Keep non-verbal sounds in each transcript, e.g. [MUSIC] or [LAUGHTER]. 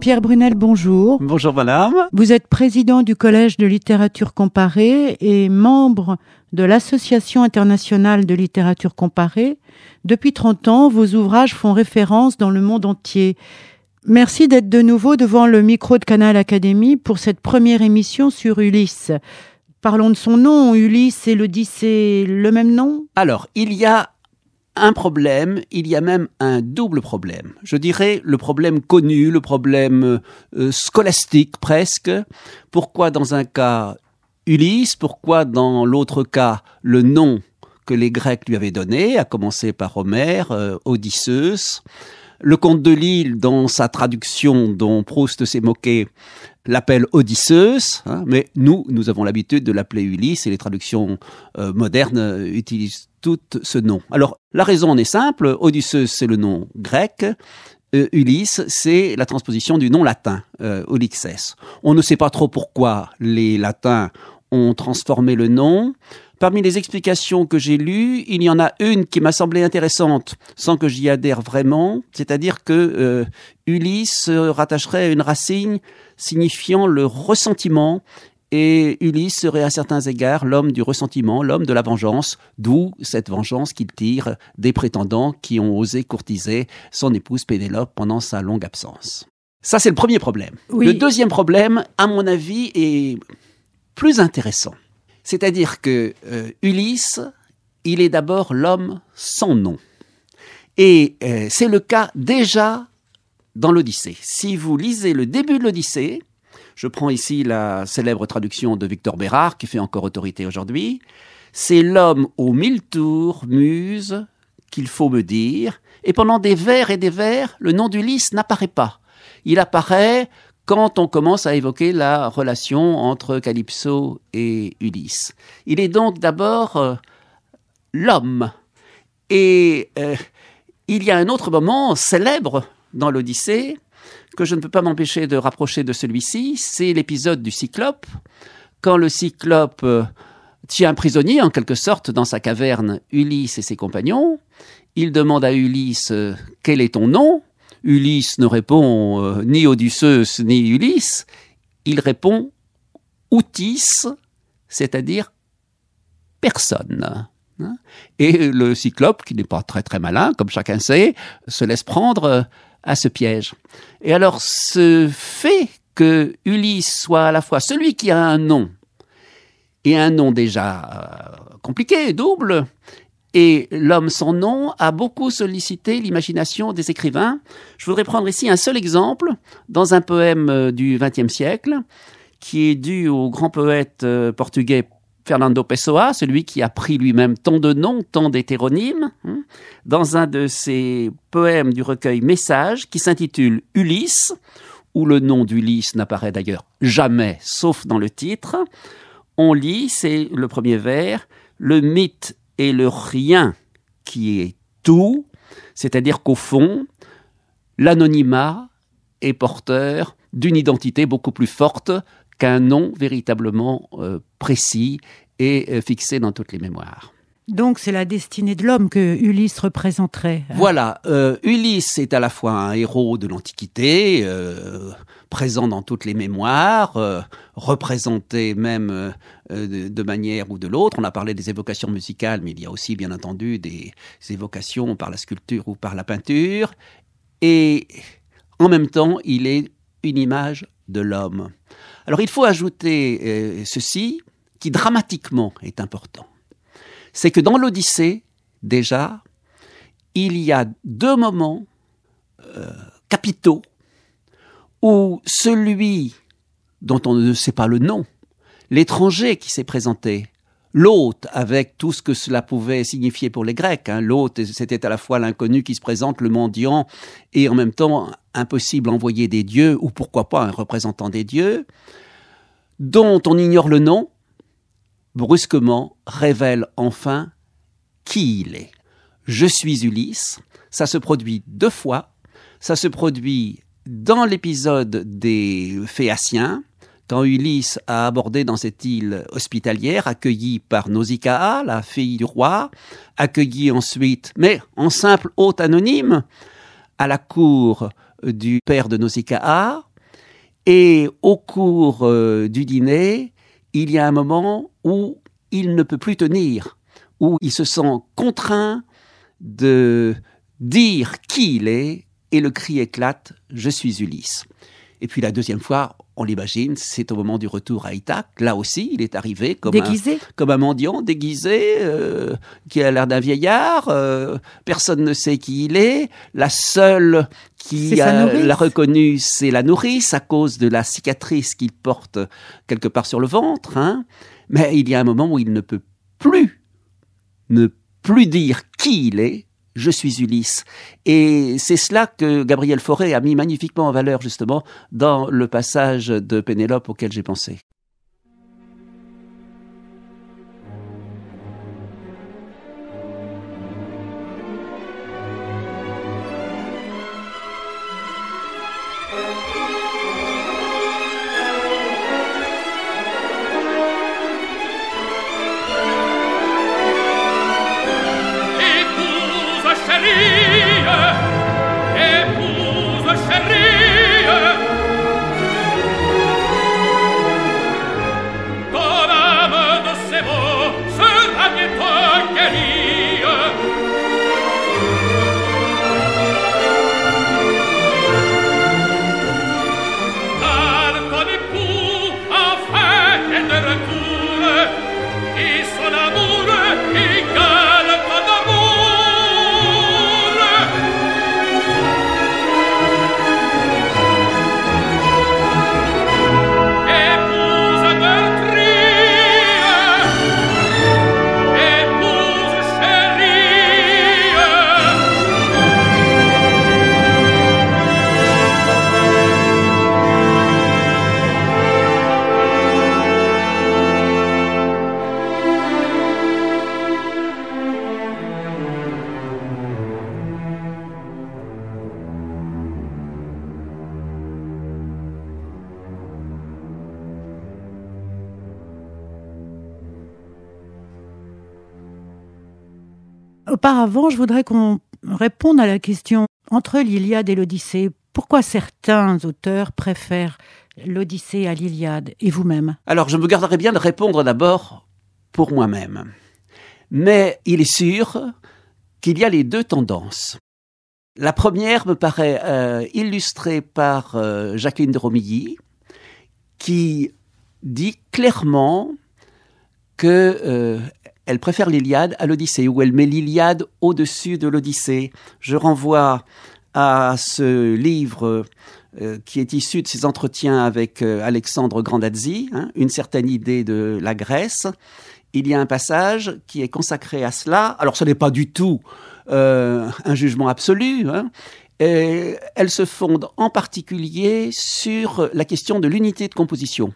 Pierre Brunel, bonjour. Bonjour madame. Vous êtes président du Collège de littérature comparée et membre de l'Association internationale de littérature comparée. Depuis 30 ans, vos ouvrages font référence dans le monde entier. Merci d'être de nouveau devant le micro de Canal Académie pour cette première émission sur Ulysse. Parlons de son nom, Ulysse et l'Odyssée, le même nom Alors, il y a un problème, il y a même un double problème. Je dirais le problème connu, le problème euh, scolastique presque. Pourquoi dans un cas Ulysse, pourquoi dans l'autre cas le nom que les Grecs lui avaient donné, à commencer par Homère, euh, Odysseus le comte de Lille, dans sa traduction dont Proust s'est moqué, l'appelle Odysseus, hein, mais nous, nous avons l'habitude de l'appeler Ulysse et les traductions euh, modernes euh, utilisent tout ce nom. Alors, la raison en est simple, Odysseus c'est le nom grec, euh, Ulysse, c'est la transposition du nom latin, euh, On ne sait pas trop pourquoi les latins ont transformé le nom. Parmi les explications que j'ai lues, il y en a une qui m'a semblé intéressante, sans que j'y adhère vraiment, c'est-à-dire que euh, Ulysse se rattacherait à une racine signifiant le ressentiment et Ulysse serait à certains égards l'homme du ressentiment, l'homme de la vengeance, d'où cette vengeance qu'il tire des prétendants qui ont osé courtiser son épouse Pénélope pendant sa longue absence. Ça, c'est le premier problème. Le deuxième problème, à mon avis, est plus intéressant. C'est-à-dire que euh, Ulysse, il est d'abord l'homme sans nom. Et euh, c'est le cas déjà dans l'Odyssée. Si vous lisez le début de l'Odyssée, je prends ici la célèbre traduction de Victor Bérard, qui fait encore autorité aujourd'hui, c'est l'homme aux mille tours, muse, qu'il faut me dire, et pendant des vers et des vers, le nom d'Ulysse n'apparaît pas. Il apparaît quand on commence à évoquer la relation entre Calypso et Ulysse. Il est donc d'abord euh, l'homme. Et euh, il y a un autre moment célèbre dans l'Odyssée que je ne peux pas m'empêcher de rapprocher de celui-ci, c'est l'épisode du Cyclope, quand le Cyclope euh, tient prisonnier en quelque sorte dans sa caverne Ulysse et ses compagnons. Il demande à Ulysse quel est ton nom Ulysse ne répond euh, ni Odysseus ni Ulysse, il répond Outis, c'est-à-dire personne. Hein? Et le cyclope, qui n'est pas très très malin, comme chacun sait, se laisse prendre euh, à ce piège. Et alors ce fait que Ulysse soit à la fois celui qui a un nom, et un nom déjà euh, compliqué, double, et L'homme sans nom a beaucoup sollicité l'imagination des écrivains. Je voudrais prendre ici un seul exemple dans un poème euh, du XXe siècle qui est dû au grand poète euh, portugais Fernando Pessoa, celui qui a pris lui-même tant de noms, tant d'hétéronymes, hein, dans un de ses poèmes du recueil Message, qui s'intitule Ulysse, où le nom d'Ulysse n'apparaît d'ailleurs jamais, sauf dans le titre, on lit, c'est le premier vers, le mythe et le rien qui est tout, c'est-à-dire qu'au fond, l'anonymat est porteur d'une identité beaucoup plus forte qu'un nom véritablement euh, précis et euh, fixé dans toutes les mémoires. Donc c'est la destinée de l'homme que Ulysse représenterait. Voilà, euh, Ulysse est à la fois un héros de l'Antiquité, euh, présent dans toutes les mémoires, euh, représenté même de, manière ou de l'autre. On a parlé des évocations musicales, mais il y a aussi bien entendu des évocations par la sculpture ou par la peinture. Et en même temps, il est une image de l'homme. Alors il faut ajouter ceci qui dramatiquement est important c'est que dans l'Odyssée, déjà, il y a deux moments euh, capitaux où celui dont on ne sait pas le nom, l'étranger qui s'est présenté, l'hôte, avec tout ce que cela pouvait signifier pour les Grecs, hein, l'hôte, c'était à la fois l'inconnu qui se présente, le mendiant, et en même temps impossible envoyer des dieux, ou pourquoi pas un représentant des dieux, dont on ignore le nom, brusquement, révèle enfin qui il est. Je suis Ulysse, ça se produit deux fois, ça se produit dans l'épisode des Phéaciens, quand Ulysse a abordé dans cette île hospitalière, accueillie par Nausicaa, la fille du roi, accueillie ensuite, mais en simple hôte anonyme, à la cour du père de Nausicaa, et au cours euh, du dîner, il y a un moment où il ne peut plus tenir, où il se sent contraint de dire qui il est, et le cri éclate, je suis Ulysse. Et puis la deuxième fois, on l'imagine, c'est au moment du retour à Ithac. Là aussi, il est arrivé comme, Un, comme un mendiant déguisé, euh, qui a l'air d'un vieillard. Euh, personne ne sait qui il est. La seule qui l'a reconnu, c'est la nourrice, à cause de la cicatrice qu'il porte quelque part sur le ventre. Hein. Mais il y a un moment où il ne peut plus, ne plus dire qui il est je suis Ulysse. Et c'est cela que Gabriel Fauré a mis magnifiquement en valeur, justement, dans le passage de Pénélope auquel j'ai pensé. Auparavant, je voudrais qu'on réponde à la question entre l'Iliade et l'Odyssée. Pourquoi certains auteurs préfèrent l'Odyssée à l'Iliade et vous-même Alors, je me garderai bien de répondre d'abord pour moi-même. Mais il est sûr qu'il y a les deux tendances. La première me paraît euh, illustrée par euh, Jacqueline de Romilly, qui dit clairement que euh, elle préfère l'Iliade à l'Odyssée, où elle met l'Iliade au-dessus de l'Odyssée. Je renvoie à ce livre euh, qui est issu de ses entretiens avec euh, Alexandre Grandazzi, hein, Une certaine idée de la Grèce. Il y a un passage qui est consacré à cela. Alors ce n'est pas du tout euh, un jugement absolu, hein, euh, elle se fonde en particulier sur la question de l'unité de composition.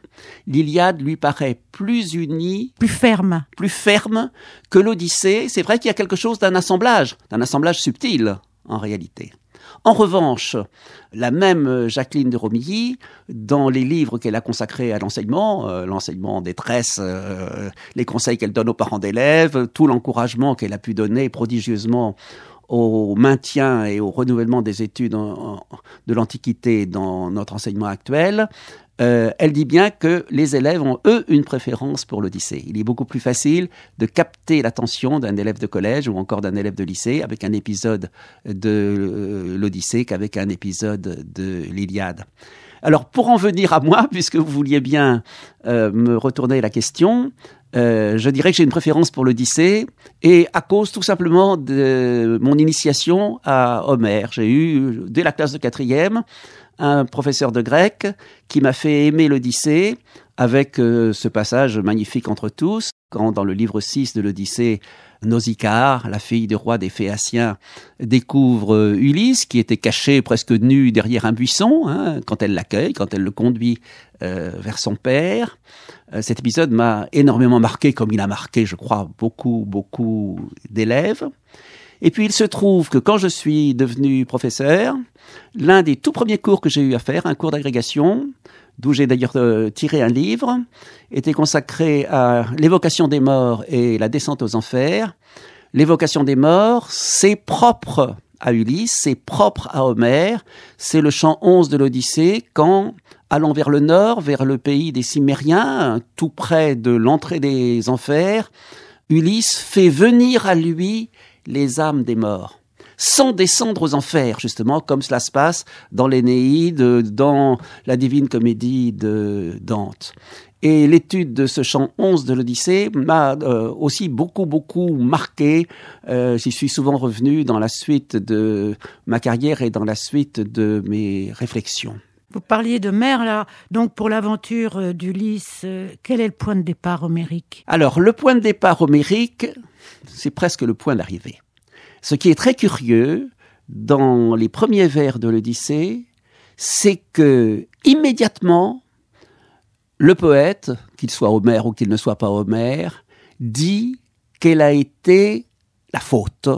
L'Iliade lui paraît plus unie, plus ferme, plus ferme que l'Odyssée. C'est vrai qu'il y a quelque chose d'un assemblage, d'un assemblage subtil en réalité. En revanche, la même Jacqueline de Romilly, dans les livres qu'elle a consacrés à l'enseignement, euh, l'enseignement des tresses, euh, les conseils qu'elle donne aux parents d'élèves, tout l'encouragement qu'elle a pu donner prodigieusement au maintien et au renouvellement des études de l'Antiquité dans notre enseignement actuel, euh, elle dit bien que les élèves ont, eux, une préférence pour l'Odyssée. Il est beaucoup plus facile de capter l'attention d'un élève de collège ou encore d'un élève de lycée avec un épisode de euh, l'Odyssée qu'avec un épisode de l'Iliade. Alors, pour en venir à moi, [LAUGHS] puisque vous vouliez bien euh, me retourner la question, euh, je dirais que j'ai une préférence pour l'Odyssée et à cause tout simplement de mon initiation à Homère. J'ai eu, dès la classe de quatrième, un professeur de grec qui m'a fait aimer l'Odyssée avec euh, ce passage magnifique entre tous, quand dans le livre 6 de l'Odyssée, Nausicaa, la fille du roi des Phéaciens, découvre euh, Ulysse, qui était caché presque nu derrière un buisson, hein, quand elle l'accueille, quand elle le conduit euh, vers son père. Euh, cet épisode m'a énormément marqué, comme il a marqué, je crois, beaucoup, beaucoup d'élèves. Et puis il se trouve que quand je suis devenu professeur, l'un des tout premiers cours que j'ai eu à faire, un cours d'agrégation, d'où j'ai d'ailleurs euh, tiré un livre, était consacré à l'évocation des morts et la descente aux enfers. L'évocation des morts, c'est propre à Ulysse, c'est propre à Homère, c'est le chant 11 de l'Odyssée quand, allant vers le nord, vers le pays des Cimériens, tout près de l'entrée des enfers, Ulysse fait venir à lui les âmes des morts sans descendre aux enfers, justement, comme cela se passe dans l'Énéide, dans la Divine Comédie de Dante. Et l'étude de ce chant 11 de l'Odyssée m'a euh, aussi beaucoup, beaucoup marqué. Euh, j'y suis souvent revenu dans la suite de ma carrière et dans la suite de mes réflexions. Vous parliez de mer, là. Donc, pour l'aventure euh, d'Ulysse, quel est le point de départ homérique Alors, le point de départ homérique, c'est presque le point d'arrivée. Ce qui est très curieux, dans les premiers vers de l'Odyssée, c'est que immédiatement, le poète, qu'il soit Homère ou qu'il ne soit pas Homère, dit quelle a été la faute,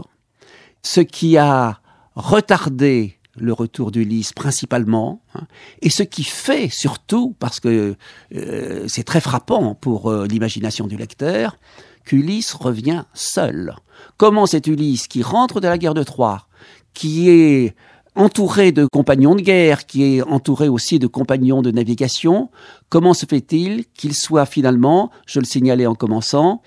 ce qui a retardé le retour d'Ulysse principalement, hein, et ce qui fait surtout, parce que euh, c'est très frappant pour euh, l'imagination du lecteur, Ulysse revient seul. Comment cet Ulysse qui rentre de la guerre de Troie, qui est entouré de compagnons de guerre, qui est entouré aussi de compagnons de navigation, comment se fait-il qu'il soit finalement, je le signalais en commençant,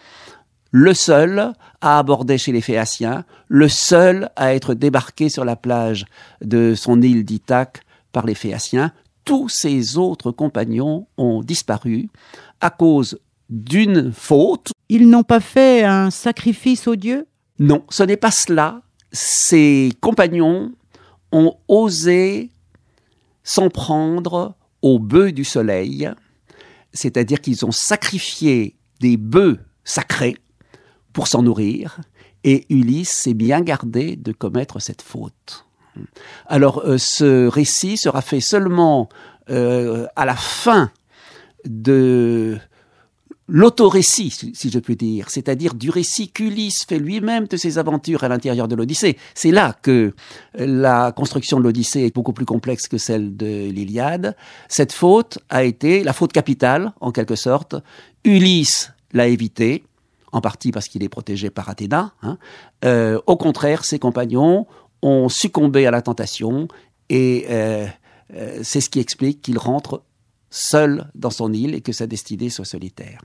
le seul à aborder chez les Phéaciens, le seul à être débarqué sur la plage de son île d'Ithaque par les Phéaciens. Tous ses autres compagnons ont disparu à cause d'une faute. Ils n'ont pas fait un sacrifice aux dieux Non, ce n'est pas cela. Ses compagnons ont osé s'en prendre aux bœufs du soleil, c'est-à-dire qu'ils ont sacrifié des bœufs sacrés pour s'en nourrir, et Ulysse s'est bien gardé de commettre cette faute. Alors euh, ce récit sera fait seulement euh, à la fin de l'autorécit, si je puis dire, c'est-à-dire du récit qu'Ulysse fait lui-même de ses aventures à l'intérieur de l'Odyssée. C'est là que la construction de l'Odyssée est beaucoup plus complexe que celle de l'Iliade. Cette faute a été la faute capitale, en quelque sorte. Ulysse l'a évitée, en partie parce qu'il est protégé par Athéna. Hein. Euh, au contraire, ses compagnons ont succombé à la tentation et euh, euh, c'est ce qui explique qu'il rentre seul dans son île et que sa destinée soit solitaire.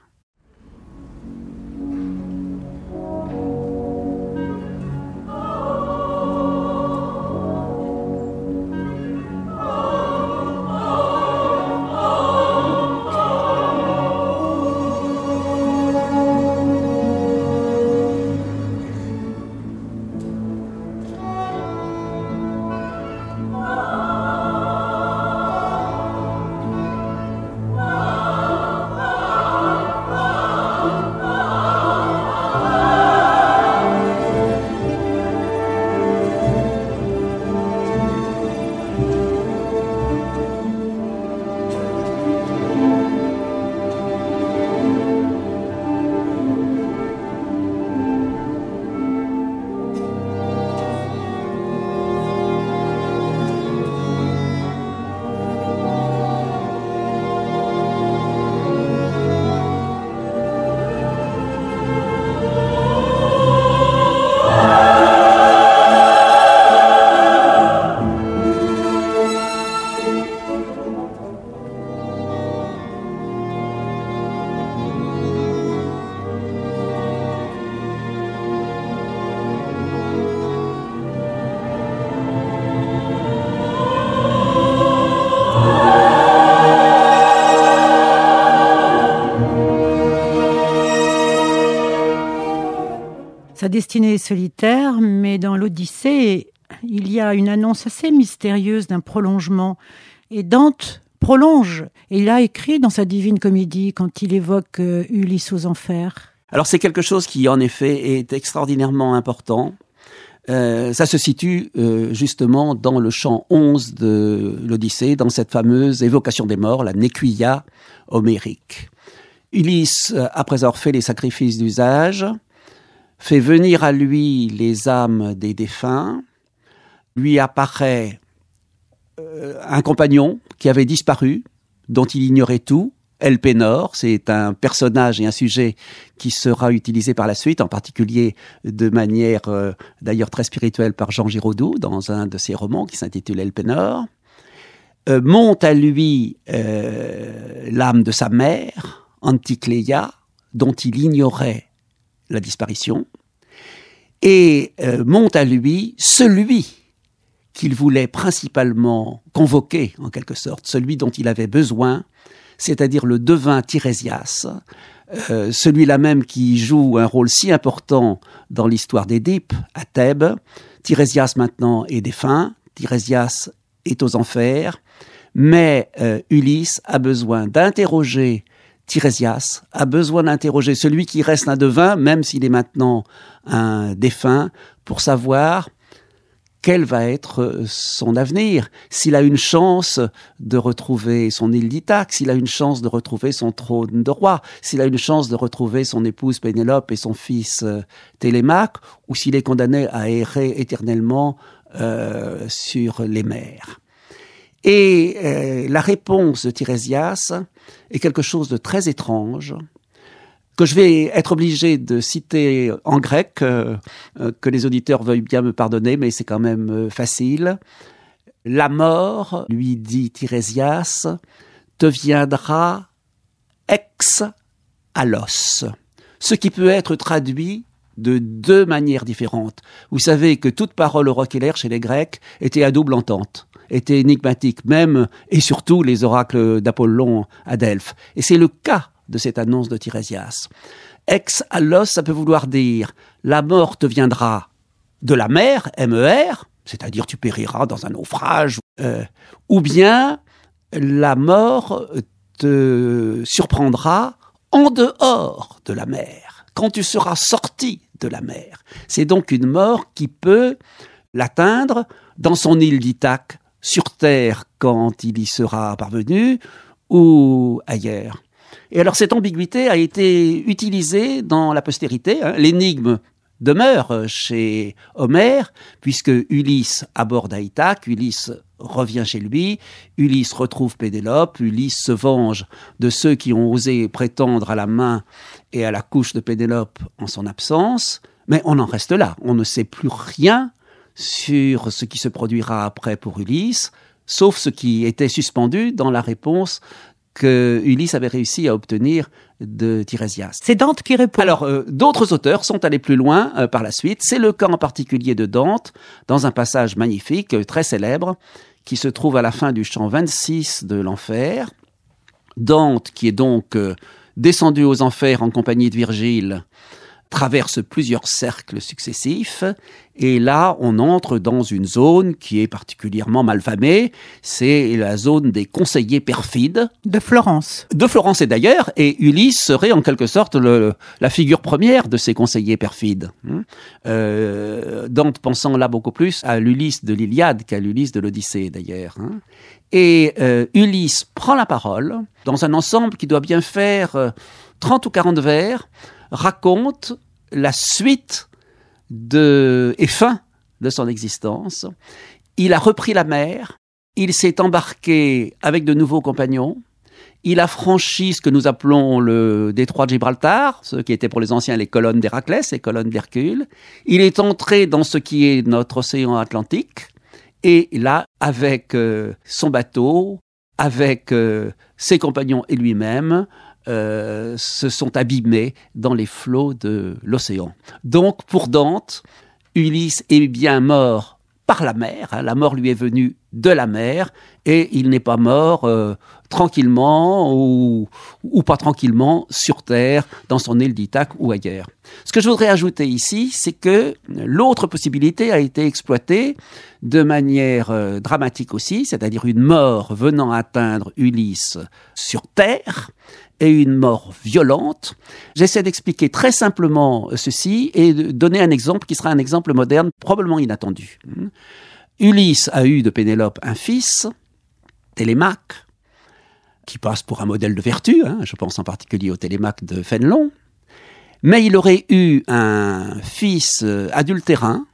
destinée solitaire, mais dans l'Odyssée, il y a une annonce assez mystérieuse d'un prolongement. Et Dante prolonge, et il a écrit dans sa divine comédie quand il évoque euh, Ulysse aux enfers. Alors c'est quelque chose qui en effet est extraordinairement important. Euh, ça se situe euh, justement dans le chant 11 de l'Odyssée, dans cette fameuse évocation des morts, la Nequia homérique. Ulysse, après avoir fait les sacrifices d'usage, fait venir à lui les âmes des défunts, lui apparaît euh, un compagnon qui avait disparu, dont il ignorait tout, El Pénor, c'est un personnage et un sujet qui sera utilisé par la suite, en particulier de manière euh, d'ailleurs très spirituelle par Jean Giraudoux dans un de ses romans qui s'intitule El Pénor. Euh, monte à lui l'âme de sa mère, Anticleia, dont il ignorait la disparition, et euh, monte à lui celui qu'il voulait principalement convoquer, en quelque sorte, celui dont il avait besoin, c'est-à-dire le devin Tirésias, euh, celui-là même qui joue un rôle si important dans l'histoire d'Édipe à Thèbes. Tirésias maintenant est défunt, Tirésias est aux enfers, mais euh, Ulysse a besoin d'interroger Tirésias a besoin d'interroger celui qui reste un devin, même s'il est maintenant un défunt, pour savoir quel va être son avenir, s'il a une chance de retrouver son île d'Itaque, s'il a une chance de retrouver son trône de roi, s'il a une chance de retrouver son épouse Pénélope et son fils euh, Télémaque, ou s'il est condamné à errer éternellement euh, sur les mers. Et euh, la réponse de Tirésias et quelque chose de très étrange que je vais être obligé de citer en grec, euh, euh, que les auditeurs veuillent bien me pardonner, mais c'est quand même euh, facile. La mort, lui dit Tirésias, deviendra ex alos, ce qui peut être traduit de deux manières différentes. Vous savez que toute parole oraculaire chez les Grecs était à double entente était énigmatiques, même et surtout les oracles d'Apollon à Delphes. Et c'est le cas de cette annonce de Tirésias. Ex allos, ça peut vouloir dire la mort te viendra de la mer, MER, c'est-à-dire tu périras dans un naufrage, euh, ou bien la mort te surprendra en dehors de la mer, quand tu seras sorti de la mer. C'est donc une mort qui peut l'atteindre dans son île d'Ithaque, sur Terre quand il y sera parvenu ou ailleurs. Et alors cette ambiguïté a été utilisée dans la postérité. Hein. L'énigme demeure chez Homère, puisque Ulysse aborde Aïtac, Ulysse revient chez lui, Ulysse retrouve Pédélope, Ulysse se venge de ceux qui ont osé prétendre à la main et à la couche de Pénélope en son absence, mais on en reste là, on ne sait plus rien sur ce qui se produira après pour Ulysse, sauf ce qui était suspendu dans la réponse que Ulysse avait réussi à obtenir de Tirésias. C'est Dante qui répond. Alors, euh, d'autres auteurs sont allés plus loin euh, par la suite. C'est le cas en particulier de Dante, dans un passage magnifique, euh, très célèbre, qui se trouve à la fin du chant 26 de l'enfer. Dante, qui est donc descendu aux enfers en compagnie de Virgile, traverse plusieurs cercles successifs, et là on entre dans une zone qui est particulièrement famée, c'est la zone des conseillers perfides. De Florence. De Florence et d'ailleurs, et Ulysse serait en quelque sorte le, la figure première de ces conseillers perfides. Hein. Euh, Dante pensant là beaucoup plus à l'Ulysse de l'Iliade qu'à l'Ulysse de l'Odyssée d'ailleurs. Hein. Et euh, Ulysse prend la parole dans un ensemble qui doit bien faire 30 euh, ou 40 vers, raconte la suite de, et fin de son existence. Il a repris la mer, il s'est embarqué avec de nouveaux compagnons, il a franchi ce que nous appelons le détroit de Gibraltar, ce qui était pour les anciens les colonnes d'Héraclès, les colonnes d'Hercule. Il est entré dans ce qui est notre océan Atlantique, et là, avec euh, son bateau, avec euh, ses compagnons et lui-même, euh, se sont abîmés dans les flots de l'océan. Donc pour Dante, Ulysse est bien mort par la mer, hein. la mort lui est venue de la mer, et il n'est pas mort euh, tranquillement ou, pas tranquillement sur Terre, dans son île d'Ithaque ou ailleurs. Ce que je voudrais ajouter ici, c'est que l'autre possibilité a été exploitée de manière euh, dramatique aussi, c'est-à-dire une mort venant atteindre Ulysse sur Terre, et une mort violente. J'essaie d'expliquer très simplement euh, ceci et de donner un exemple qui sera un exemple moderne, probablement inattendu. Ulysse a eu de Pénélope un fils, Télémaque, qui passe pour un modèle de vertu, hein, je pense en particulier au Télémaque de Fénelon, mais il aurait eu un fils euh, adultérin,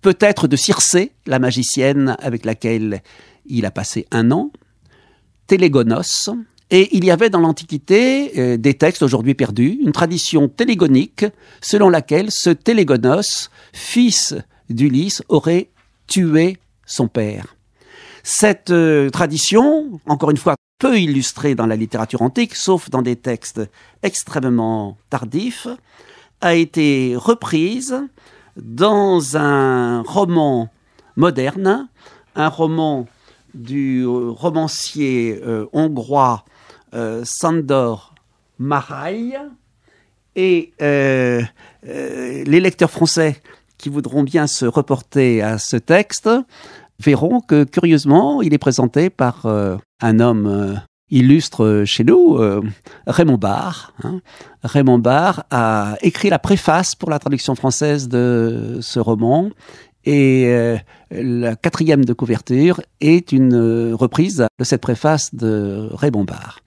peut-être de Circé, la magicienne avec laquelle il a passé un an, Télégonos, et il y avait dans l'Antiquité euh, des textes aujourd'hui perdus, une tradition télégonique selon laquelle ce Télégonos, fils d'Ulysse, aurait tué son père. Cette euh, tradition, encore une fois peu illustrée dans la littérature antique, sauf dans des textes extrêmement tardifs, a été reprise dans un roman moderne, un roman du euh, romancier hongrois euh, Sandor et euh, euh, les lecteurs français qui voudront bien se reporter à ce texte verront que curieusement, il est présenté par un homme illustre chez nous, Raymond Barre. Hein. Raymond Barre a écrit la préface pour la traduction française de ce roman et euh, la quatrième de couverture est une euh, reprise de cette préface de Ray Bombard.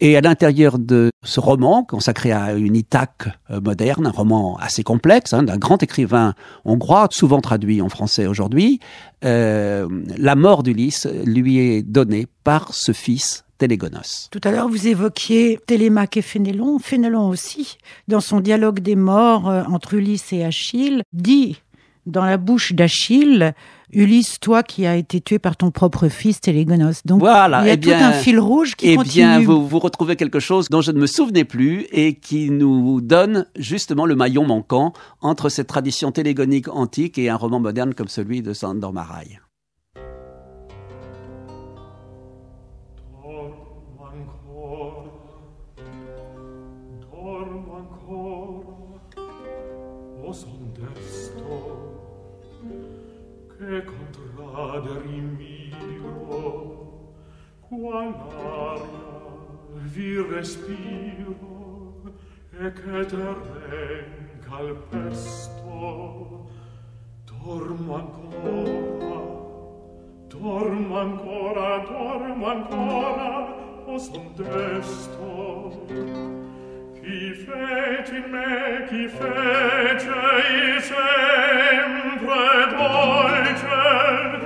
Et à l'intérieur de ce roman, consacré à une Itaque euh, moderne, un roman assez complexe, hein, d'un grand écrivain hongrois, souvent traduit en français aujourd'hui, la mort d'Ulysse lui est donnée par ce fils Télégonos. Tout à l'heure, vous évoquiez Télémaque et Fénélon. Fénélon aussi, dans son dialogue des morts entre Ulysse et Achille, dit dans la bouche d'Achille, Ulysse, toi qui as été tué par ton propre fils Télégonos. Donc voilà, il y a eh tout un fil rouge qui eh bien, vous, retrouvez quelque chose dont je ne me souvenais plus et qui nous donne justement le maillon manquant entre cette tradition télégonique antique et un roman moderne comme celui de Sandor Maraille. tua l'aria vi respiro e che terrenca al pesto dormo ancora dormo ancora dormo ancora o son desto chi fece in me chi fece i sempre dolce dolce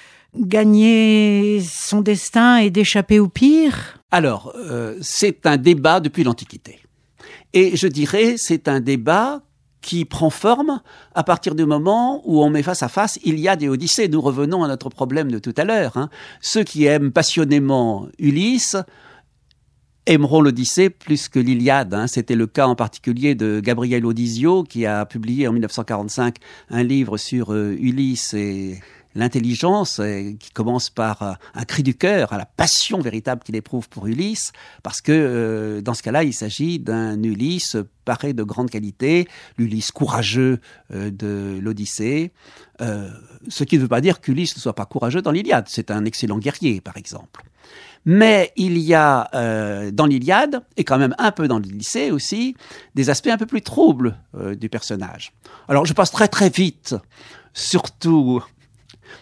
gagner son destin et d'échapper au pire Alors, euh, c'est un débat depuis l'Antiquité. Et je dirais, c'est un débat qui prend forme à partir du moment où on met face à face Iliade et Odyssée. Nous revenons à notre problème de tout à l'heure. Hein. Ceux qui aiment passionnément Ulysse aimeront l'Odyssée plus que l'Iliade. Hein. C'était le cas en particulier de Gabriel Odizio qui a publié en 1945 un livre sur euh, Ulysse et l'intelligence euh, qui commence par euh, un cri du cœur, à la passion véritable qu'il éprouve pour Ulysse, parce que euh, dans ce cas-là, il s'agit d'un Ulysse paré de grande qualité, l'Ulysse courageux de l'Odyssée, ce qui ne veut pas dire qu'Ulysse ne soit pas courageux dans l'Iliade, c'est un excellent guerrier par exemple. Mais il y a dans l'Iliade, et quand même un peu dans l'Odyssée aussi, des aspects un peu plus troubles du personnage. Alors je passe très très vite, surtout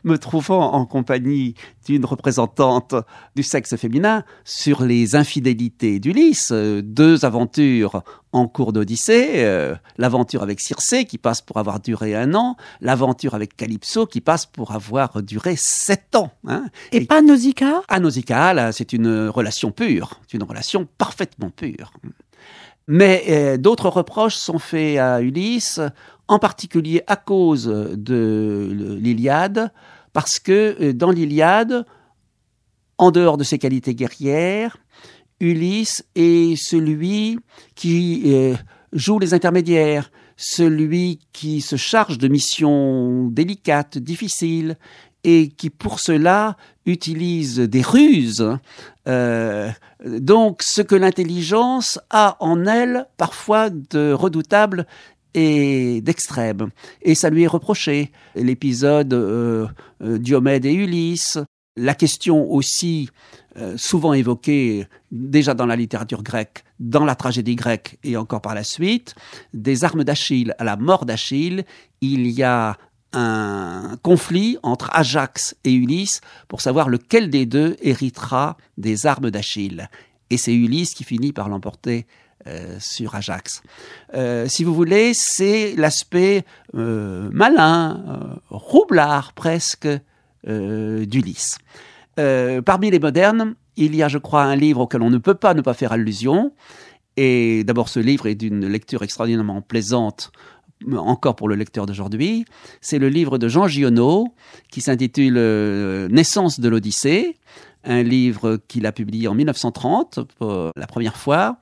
me trouvant en compagnie d'une représentante du sexe féminin sur les infidélités d'Ulysse, euh, deux aventures en cours d'Odyssée, euh, l'aventure avec Circé qui passe pour avoir duré un an, l'aventure avec Calypso qui passe pour avoir duré sept ans. Hein. Et, pas Nausicaa ah, c'est une relation pure, c'est une relation parfaitement pure. Mais euh, d'autres reproches sont faits à Ulysse en particulier à cause de l'Iliade, parce que euh, dans l'Iliade, en dehors de ses qualités guerrières, Ulysse est celui qui euh, joue les intermédiaires, celui qui se charge de missions délicates, difficiles, et qui pour cela utilise des ruses. Euh, donc ce que l'intelligence a en elle parfois de redoutable et d'extrême. Et ça lui est reproché. L'épisode euh, euh, Diomède et Ulysse, la question aussi euh, souvent évoquée déjà dans la littérature grecque, dans la tragédie grecque et encore par la suite, des armes d'Achille. À la mort d'Achille, il y a un conflit entre Ajax et Ulysse pour savoir lequel des deux héritera des armes d'Achille. Et c'est Ulysse qui finit par l'emporter euh, sur Ajax. Euh, si vous voulez, c'est l'aspect euh, malin, roublard presque, d'Ulysse. parmi les modernes, il y a, je crois, un livre auquel on ne peut pas ne pas faire allusion. Et d'abord, ce livre est d'une lecture extraordinairement plaisante, encore pour le lecteur d'aujourd'hui. C'est le livre de Jean Giono, qui s'intitule Naissance de l'Odyssée un livre qu'il a publié en 1930 pour la première fois.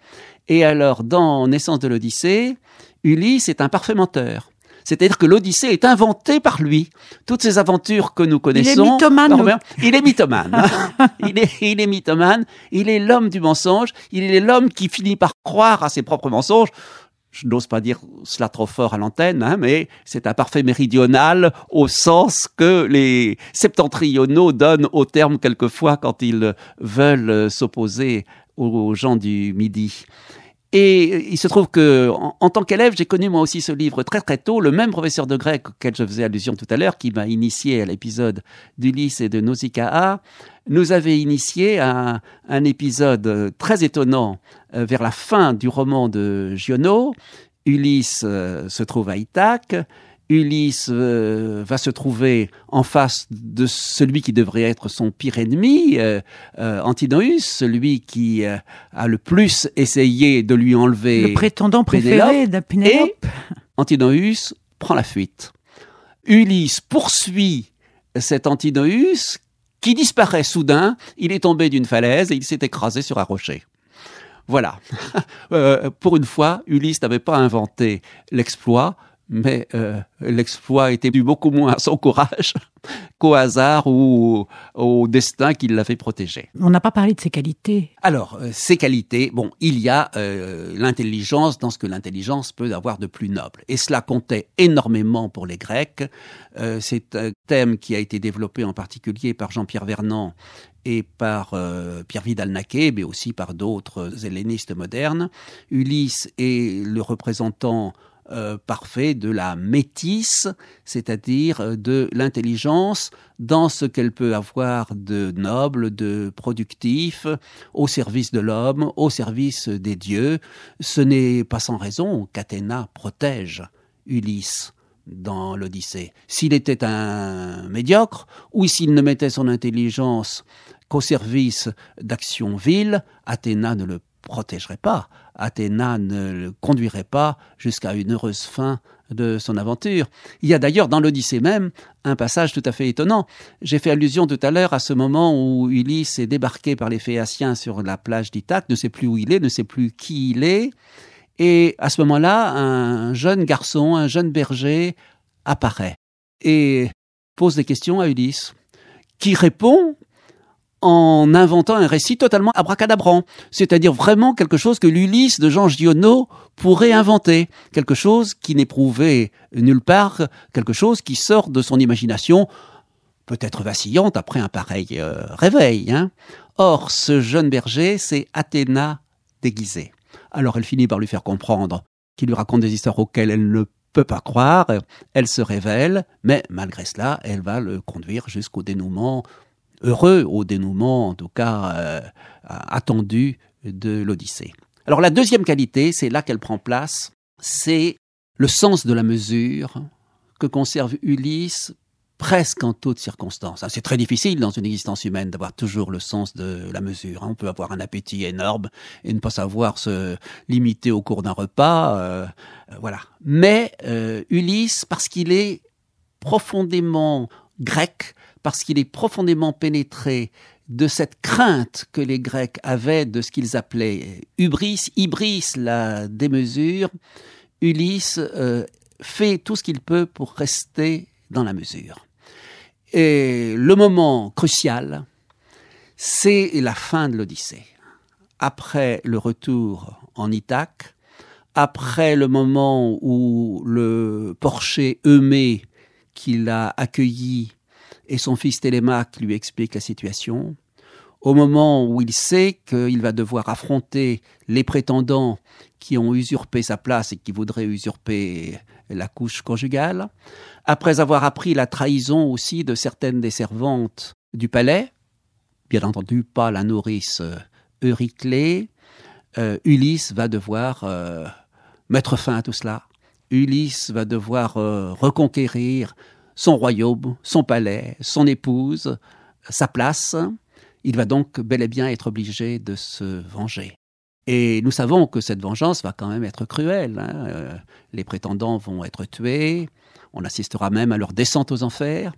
Et alors, dans Naissance de l'Odyssée, Ulysse est un parfait menteur. C'est-à-dire que l'Odyssée est inventée par lui. Toutes ces aventures que nous connaissons. Il est mythomane. il est mythomane. [LAUGHS] il, est, il est mythomane. Il est l'homme du mensonge. Il est l'homme qui finit par croire à ses propres mensonges je n'ose pas dire cela trop fort à l'antenne, hein, mais c'est un parfait méridional au sens que les septentrionaux donnent au terme quelquefois quand ils veulent s'opposer aux gens du Midi. Et il se trouve que, en, tant qu'élève, j'ai connu moi aussi ce livre très très tôt. Le même professeur de grec auquel je faisais allusion tout à l'heure, qui m'a initié à l'épisode d'Ulysse et de Nausicaa, nous avait initié à un, épisode très étonnant euh, vers la fin du roman de Giono. Ulysse euh, se trouve à Ithaque. Ulysse euh, va se trouver en face de celui qui devrait être son pire ennemi, euh, euh celui qui euh, a le plus essayé de lui enlever le prétendant préféré de Pénélope. Et Antinoüs prend la fuite. Ulysse poursuit cet Antinoüs qui disparaît soudain. Il est tombé d'une falaise et il s'est écrasé sur un rocher. Voilà. [LAUGHS] pour une fois, Ulysse n'avait pas inventé l'exploit, mais euh, l'exploit était dû beaucoup moins à son courage [LAUGHS] qu'au hasard ou au, destin qui l'avait protégé. On n'a pas parlé de ses qualités. Alors, euh, ses qualités, bon, il y a euh, l'intelligence dans ce que l'intelligence peut avoir de plus noble. Et cela comptait énormément pour les Grecs. C'est un thème qui a été développé en particulier par Jean-Pierre Vernant et par Pierre Vidal-Naquet, mais aussi par d'autres hellénistes modernes. Ulysse est le représentant euh, parfait de la métisse, c'est-à-dire euh, de l'intelligence dans ce qu'elle peut avoir de noble, de productif, au service de l'homme, au service des dieux. Ce n'est pas sans raison qu'Athéna protège Ulysse dans l'Odyssée. S'il était un médiocre, ou s'il ne mettait son intelligence qu'au service d'actions viles, Athéna ne le protégerait pas. Athéna ne le conduirait pas jusqu'à une heureuse fin de son aventure. Il y a d'ailleurs dans l'Odyssée même un passage tout à fait étonnant. J'ai fait allusion tout à l'heure à ce moment où Ulysse est débarqué par les Phéaciens sur la plage d'Ithaque, ne sait plus où il est, ne sait plus qui il est. Et à ce moment-là, un jeune garçon, un jeune berger apparaît et pose des questions à Ulysse, qui répond en inventant un récit totalement abracadabrant, c'est-à-dire vraiment quelque chose que l'Ulysse de Jean Giono pourrait inventer, quelque chose qui n'est prouvé nulle part, quelque chose qui sort de son imagination, peut-être vacillante après un pareil euh, réveil. Hein. Or, ce jeune berger, c'est Athéna déguisée. Alors elle finit par lui faire comprendre qu'il lui raconte des histoires auxquelles elle ne peut pas croire, elle se révèle, mais malgré cela, elle va le conduire jusqu'au dénouement heureux au dénouement, en tout cas euh, attendu, de l'Odyssée. Alors la deuxième qualité, c'est là qu'elle prend place, c'est le sens de la mesure que conserve Ulysse presque en toutes circonstances. Ah, c'est très difficile dans une existence humaine d'avoir toujours le sens de la mesure. Hein. On peut avoir un appétit énorme et ne pas savoir se limiter au cours d'un repas. Euh, euh, voilà. Mais Ulysse, parce qu'il est profondément grec, parce qu'il est profondément pénétré de cette crainte que les Grecs avaient de ce qu'ils appelaient hubris, hybris, la démesure, Ulysse euh, fait tout ce qu'il peut pour rester dans la mesure. Et le moment crucial, c'est la fin de l'Odyssée. Après le retour en Ithaque, après le moment où le porcher Eumée, qu'il a accueilli et son fils Télémaque lui explique la situation. Au moment où il sait qu'il va devoir affronter les prétendants qui ont usurpé sa place et qui voudraient usurper la couche conjugale, après avoir appris la trahison aussi de certaines des servantes du palais, bien entendu pas la nourrice euh, Euryclée, euh, Ulysse va devoir euh, mettre fin à tout cela. Ulysse va devoir reconquérir son royaume, son palais, son épouse, sa place. Il va donc bel et bien être obligé de se venger. Et nous savons que cette vengeance va quand même être cruelle. Hein. Euh, les prétendants vont être tués, on assistera même à leur descente aux enfers.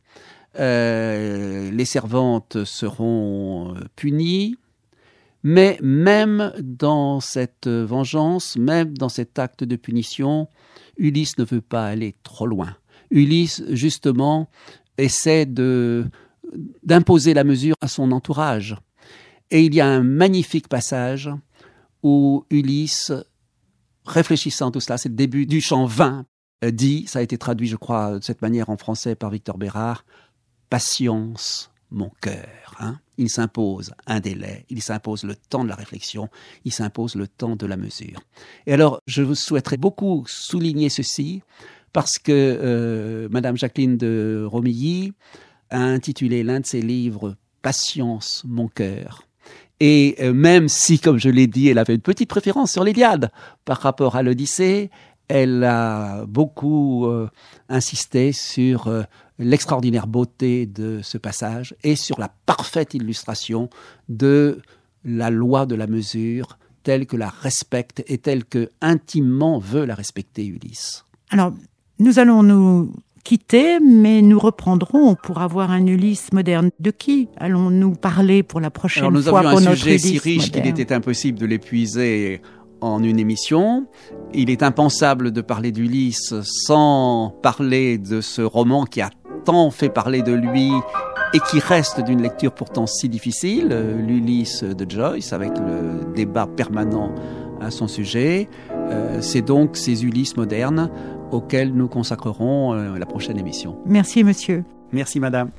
Euh, les servantes seront euh, punies, mais même dans cette vengeance, même dans cet acte de punition, Ulysse ne veut pas aller trop loin. Ulysse, justement, essaie de, d'imposer la mesure à son entourage. Et il y a un magnifique passage où Ulysse, réfléchissant tout cela, c'est le début du chant 20, euh, dit, ça a été traduit, je crois, de cette manière en français par Victor Bérard, patience, mon cœur. Hein. il s'impose un délai, il s'impose le temps de la réflexion, il s'impose le temps de la mesure. Et alors, je vous souhaiterais beaucoup souligner ceci, parce que euh, Madame Jacqueline de Romilly a intitulé l'un de ses livres Patience, mon cœur. Et euh, même si, comme je l'ai dit, elle avait une petite préférence sur l'Iliade par rapport à l'Odyssée, elle a beaucoup euh, insisté sur l'extraordinaire beauté de ce passage et sur la parfaite illustration de la loi de la mesure telle que la respecte et telle que intimement veut la respecter Ulysse. Alors, nous allons nous quitter, mais nous reprendrons pour avoir un Ulysse moderne. De qui allons-nous parler pour la prochaine Alors, nous fois un sujet si riche qu'il était impossible de l'épuiser en une émission. Il est impensable de parler d'Ulysse sans parler de ce roman qui a tant fait parler de lui et qui reste d'une lecture pourtant si difficile, l'Ulysse de Joyce, avec le débat permanent à son sujet. Euh, c'est donc ces Ulysses modernes auquel nous consacrerons euh, la prochaine émission. Merci monsieur. Merci madame.